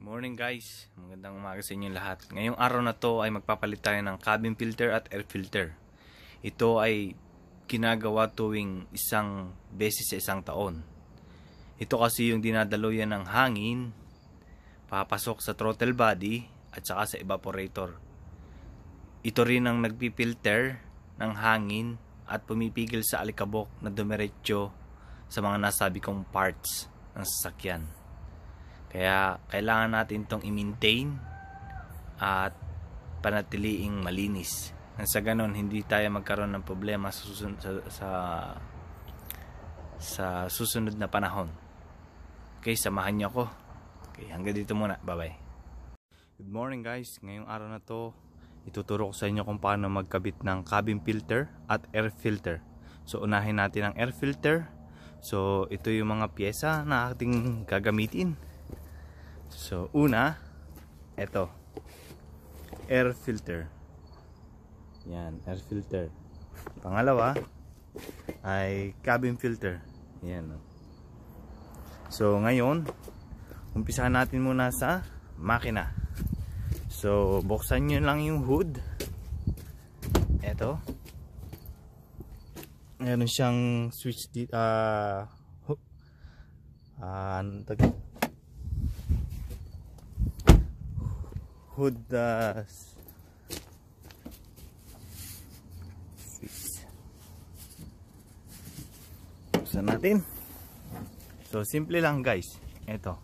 Morning guys, magandang umaga sa inyo lahat. Ngayong araw na to ay magpapalit tayo ng cabin filter at air filter. Ito ay ginagawa tuwing isang beses sa isang taon. Ito kasi yung dinadaluyan ng hangin, papasok sa throttle body at saka sa evaporator. Ito rin ang nagpipilter ng hangin at pumipigil sa alikabok na dumiretso sa mga nasabi kong parts ng sasakyan. Kaya kailangan natin itong i-maintain at panatiliing malinis. Nang sa ganun, hindi tayo magkaroon ng problema sa, susun- sa, sa, sa susunod na panahon. Okay, samahan niyo ako. Okay, hanggang dito muna. Bye-bye. Good morning guys. Ngayong araw na to, ituturo ko sa inyo kung paano magkabit ng cabin filter at air filter. So, unahin natin ang air filter. So, ito yung mga pyesa na ating gagamitin. So, una, ito. Air filter. Yan, air filter. Pangalawa, ay cabin filter. Yan. So, ngayon, umpisahan natin muna sa makina. So, buksan nyo lang yung hood. Ito. Meron siyang switch ah, ah, dito. Ah, uh, uh, ano Hudas. Uh, Six. Buksan natin. So, simple lang guys. Ito.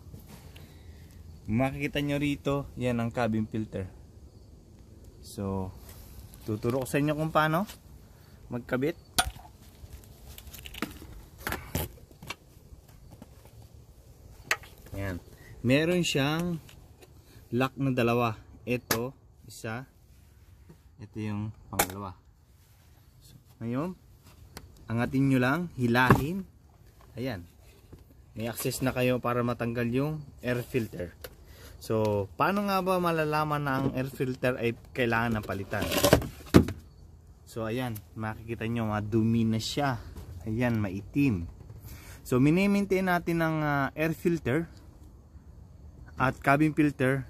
Makikita nyo rito, yan ang cabin filter. So, tuturo ko sa inyo kung paano magkabit. Yan. Meron siyang lock na dalawa ito isa ito yung pangalawa so, ngayon angatin nyo lang hilahin ayan may access na kayo para matanggal yung air filter so paano nga ba malalaman na ang air filter ay kailangan ng palitan so ayan makikita nyo madumi na siya ayan maitim so minimaintain natin ang uh, air filter at cabin filter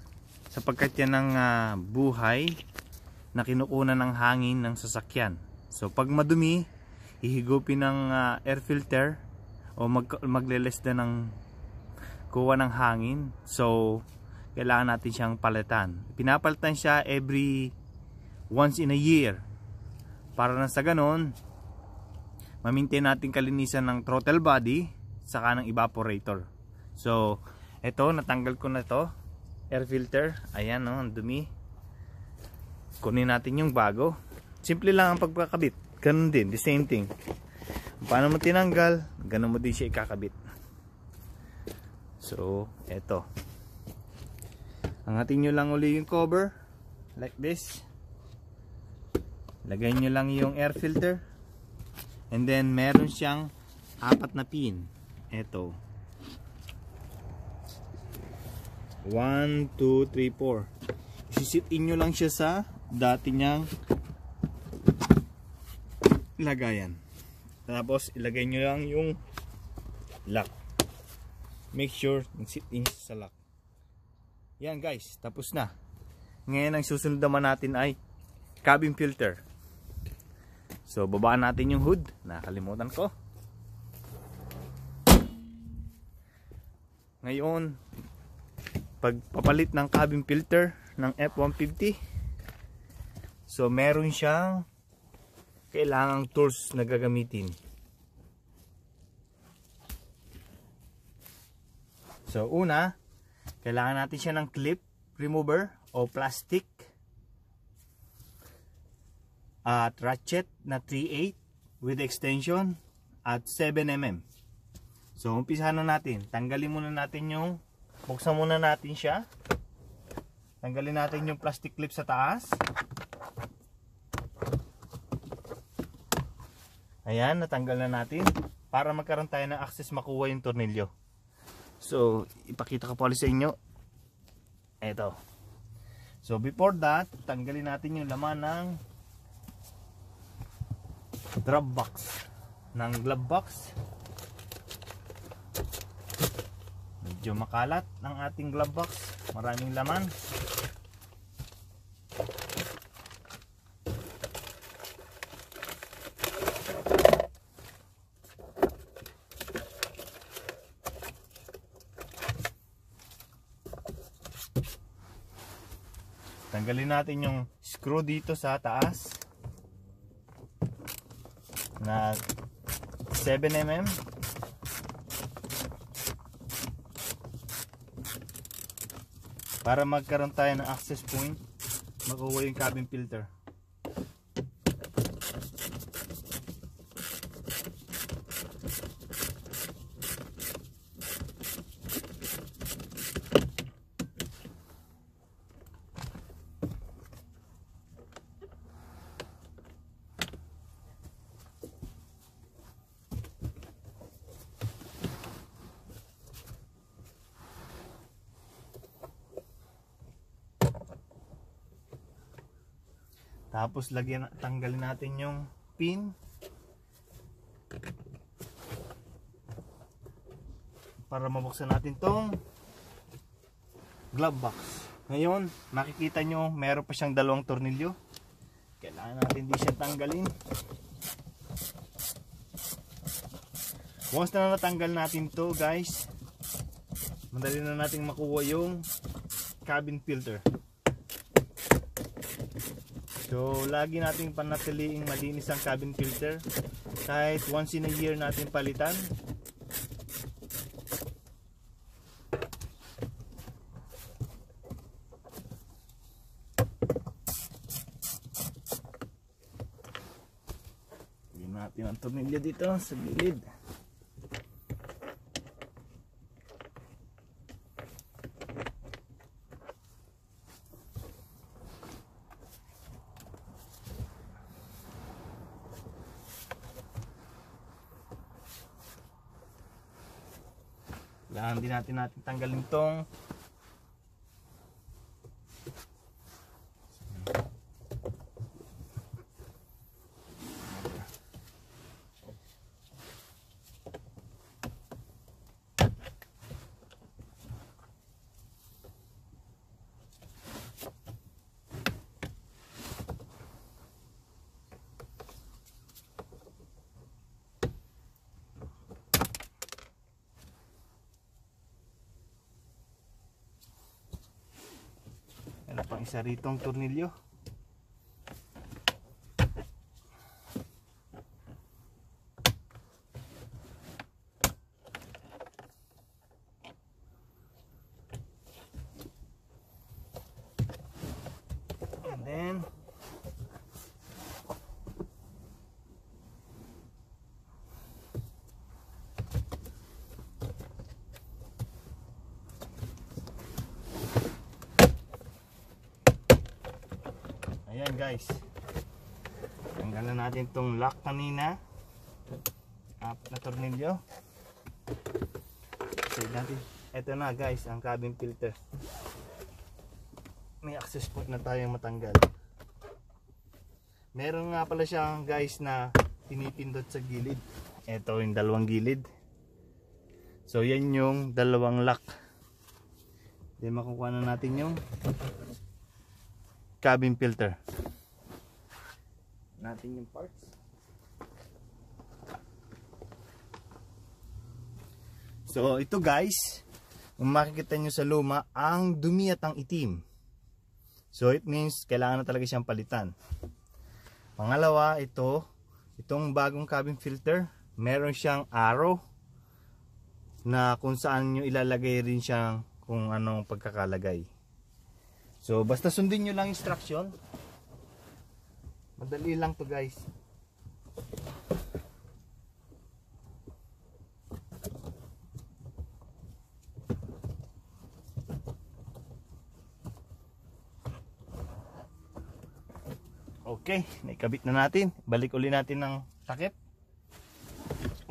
sapagkat yan ang uh, buhay na kinukunan ng hangin ng sasakyan. So pag madumi, ihigupin ng uh, air filter o mag maglelesda ng kuha ng hangin. So kailangan natin siyang palitan. Pinapalitan siya every once in a year. Para na sa ganon, mamintain natin kalinisan ng throttle body saka ng evaporator. So, ito, natanggal ko na to air filter ayan no ang dumi kunin natin yung bago simple lang ang pagkakabit ganun din the same thing paano mo tinanggal ganun mo din siya ikakabit so eto angatin nyo lang uli yung cover like this lagay nyo lang yung air filter and then meron siyang apat na pin eto 1, 2, 3, 4. Isisit in nyo lang siya sa dati niyang lagayan. Tapos ilagay nyo lang yung lock. Make sure sit in sa lock. Yan guys, tapos na. Ngayon ang susunod naman natin ay cabin filter. So babaan natin yung hood. Nakalimutan ko. Ngayon, pagpapalit ng cabin filter ng F-150 so meron siyang kailangang tools na gagamitin so una kailangan natin siya ng clip remover o plastic at ratchet na 3.8 with extension at 7mm so umpisa na natin tanggalin muna natin yung Buksan muna natin siya. Tanggalin natin yung plastic clip sa taas. Ayan, natanggal na natin. Para magkaroon tayo ng access makuha yung tornilyo. So, ipakita ko po sa inyo. Ito. So, before that, tanggalin natin yung laman ng drop box. Ng glove box. medyo makalat ng ating glove box maraming laman tanggalin natin yung screw dito sa taas na 7mm para magkaroon tayo ng access point makuha yung cabin filter Tapos lagyan tanggalin natin yung pin. Para mabuksan natin tong glove box. Ngayon, makikita nyo meron pa siyang dalawang tornilyo. Kailangan natin din siya tanggalin. Once na natanggal natin to guys, madali na natin makuha yung cabin filter. So, lagi nating panatiliing malinis ang cabin filter. Kahit once in a year natin palitan. Lagyan natin ang tumilya dito sa gilid. Kailangan din natin natin tanggalin tong isa ritong tornilyo ayan guys tanggalan natin tong lock kanina up na tornilyo save natin eto na guys ang cabin filter may access point na tayong matanggal meron nga pala siyang guys na pinipindot sa gilid Ito yung dalawang gilid so yan yung dalawang lock then makukuha na natin yung cabin filter. Natin yung parts. So ito guys, kung makikita nyo sa luma, ang dumi at ang itim. So it means kailangan na talaga siyang palitan. Pangalawa, ito, itong bagong cabin filter, meron siyang arrow na kung saan nyo ilalagay rin siyang kung anong pagkakalagay. So basta sundin nyo lang instruction. Madali lang to guys. Okay, naikabit na natin. Balik uli natin ng takip.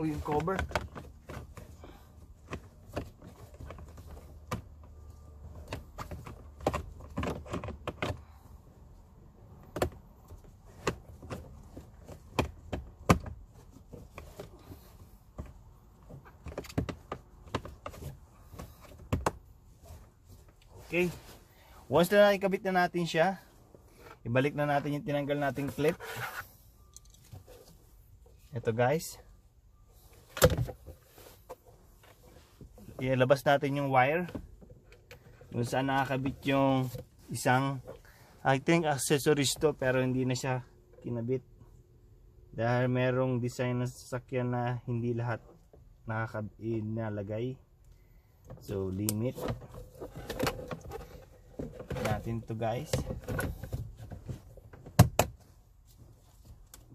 O yung cover. Okay. Once na nakikabit na natin siya, ibalik na natin yung tinanggal nating clip. Ito guys. Ilabas natin yung wire. Kung saan nakakabit yung isang I think accessories to pero hindi na siya kinabit. Dahil merong design ng sasakyan na hindi lahat nakakabit nalagay. So limit natin to guys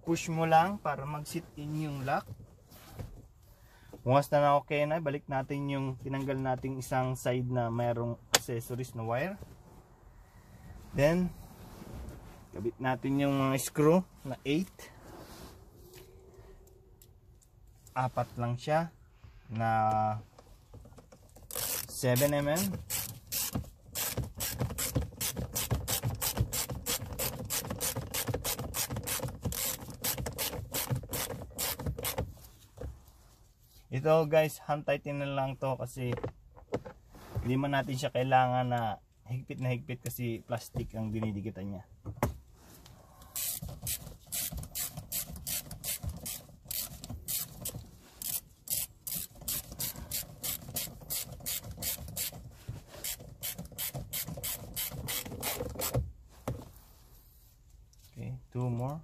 push mo lang para mag sit in yung lock once na na okay na balik natin yung tinanggal nating isang side na mayroong accessories na wire then kabit natin yung mga screw na 8 apat lang siya na 7mm Ito guys, hand tighten na lang to kasi hindi man natin siya kailangan na higpit na higpit kasi plastic ang dinidikitan niya. Okay, two more.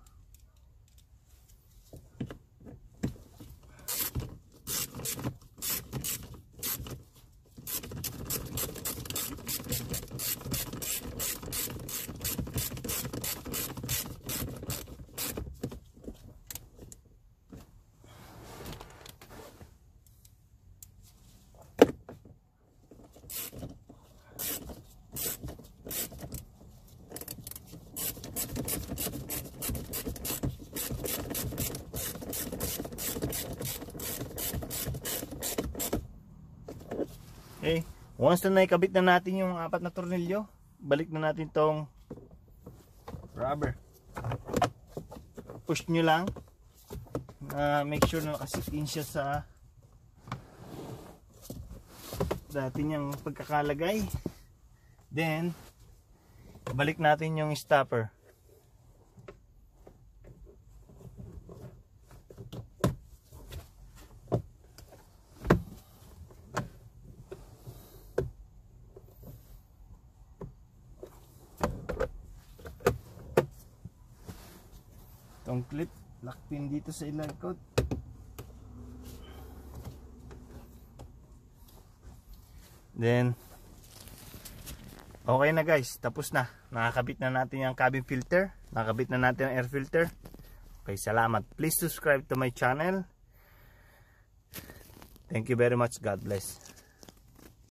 Once na naikabit na natin yung apat na tornilyo, balik na natin tong rubber. Push nyo lang. Uh, make sure na nakasit in sa dati nyang pagkakalagay. Then, balik natin yung stopper. itong clip lock pin dito sa coat then okay na guys tapos na nakakabit na natin yung cabin filter nakakabit na natin yung air filter okay salamat please subscribe to my channel thank you very much God bless